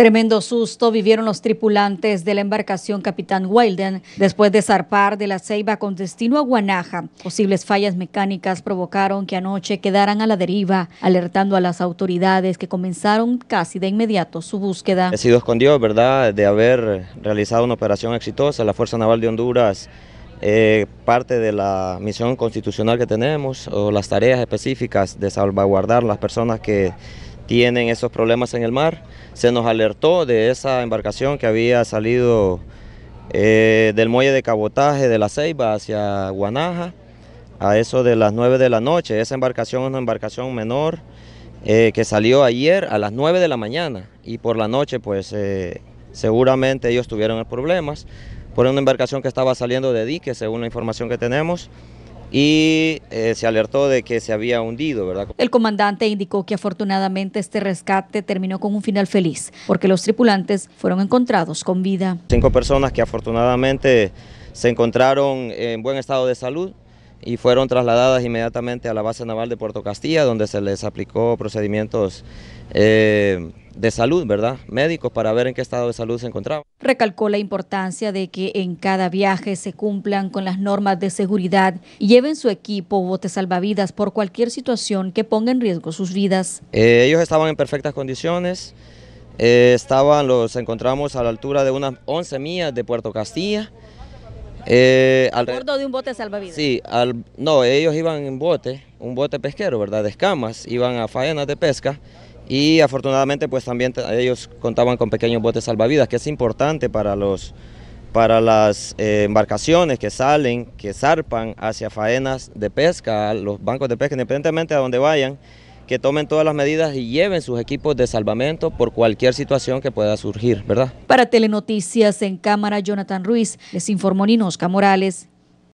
Tremendo susto vivieron los tripulantes de la embarcación Capitán Wilden después de zarpar de la Ceiba con destino a Guanaja. Posibles fallas mecánicas provocaron que anoche quedaran a la deriva, alertando a las autoridades que comenzaron casi de inmediato su búsqueda. He sido escondido, ¿verdad?, de haber realizado una operación exitosa. La Fuerza Naval de Honduras eh, parte de la misión constitucional que tenemos o las tareas específicas de salvaguardar las personas que tienen esos problemas en el mar. Se nos alertó de esa embarcación que había salido eh, del muelle de cabotaje de la Ceiba hacia Guanaja a eso de las 9 de la noche. Esa embarcación es una embarcación menor eh, que salió ayer a las 9 de la mañana y por la noche pues eh, seguramente ellos tuvieron problemas por una embarcación que estaba saliendo de dique según la información que tenemos y eh, se alertó de que se había hundido, ¿verdad? El comandante indicó que afortunadamente este rescate terminó con un final feliz, porque los tripulantes fueron encontrados con vida. Cinco personas que afortunadamente se encontraron en buen estado de salud, y fueron trasladadas inmediatamente a la base naval de Puerto Castilla, donde se les aplicó procedimientos eh, de salud, ¿verdad? Médicos para ver en qué estado de salud se encontraban. Recalcó la importancia de que en cada viaje se cumplan con las normas de seguridad y lleven su equipo botes salvavidas por cualquier situación que ponga en riesgo sus vidas. Eh, ellos estaban en perfectas condiciones. Eh, estaban, los encontramos a la altura de unas 11 millas de Puerto Castilla. Eh, al de un bote salvavidas. Sí, al, no, ellos iban en bote, un bote pesquero, ¿verdad? De escamas, iban a faenas de pesca y afortunadamente pues también ellos contaban con pequeños botes salvavidas, que es importante para los para las eh, embarcaciones que salen, que zarpan hacia faenas de pesca, los bancos de pesca, independientemente a donde vayan, que tomen todas las medidas y lleven sus equipos de salvamento por cualquier situación que pueda surgir, ¿verdad? Para Telenoticias en cámara, Jonathan Ruiz, les informó Ninosca Morales.